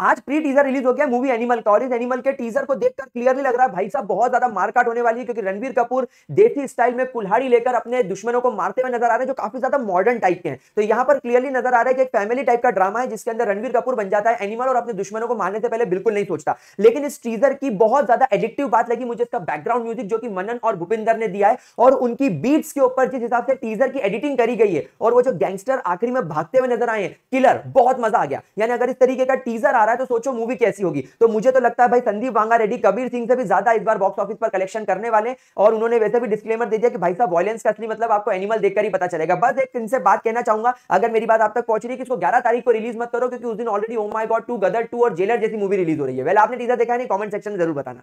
आज pre teaser release हो गया मूवी एनिमल का और इस एनिमल के टीजर को देखकर क्लियरली लग रहा है भाई साहब बहुत ज्यादा मारकाट होने वाली है क्योंकि रणवीर कपूर देसी स्टाइल में कुल्हाड़ी लेकर अपने दुश्मनों को मारते हुए नजर आ रहे हैं जो काफी ज्यादा मॉडर्न टाइप के हैं तो यहां पर क्लियरली नजर आ रहा है कि एक फैमिली टाइप का ड्रामा है जिसके अंदर रणवीर कपूर बन जाता है एनिमल और अपने दुश्मनों को मारने से पहले बिल्कुल नहीं सोचता लेकिन इस टीजर की बहुत ज्यादा एडिक्टिव बात लगी मुझे इसका बैकग्राउंड म्यूजिक जो कि मनन और भूपिंदर ने दिया है और उनकी बीट्स के ऊपर जिस हिसाब से टीजर की एडिटिंग करी गई है और वो जो गैंगस्टर आखिरी में भागते हुए नजर आए किलर बहुत मजा आ गया यानी अगर इस तरीके का टीजर रहा है तो सोचो मूवी कैसी होगी तो मुझे तो लगता है भाई संदीप वांगा रेड्डी कबीर सिंह से भी ज्यादा इस बार बॉक्स ऑफिस पर कलेक्शन करने वाले और उन्होंने वैसे भी डिस्क्लेमर दे दिया कि भाई साहब वॉयलेंस का असली मतलब आपको एनिमल देखकर ही पता चलेगा बस एक इनसे बात कहना चाहूंगा अगर मेरी बात आप तक पहुंच रही है कि इसको ग्यारह तारीख को रिलीज मत करो क्योंकि उस दिन already oh my god two Gadar two और जेलर जैसी मूवी रिलीज हो रही है वेल आपने टीजा देखा नहीं कॉमेंट सेक्शन में जरूर बताना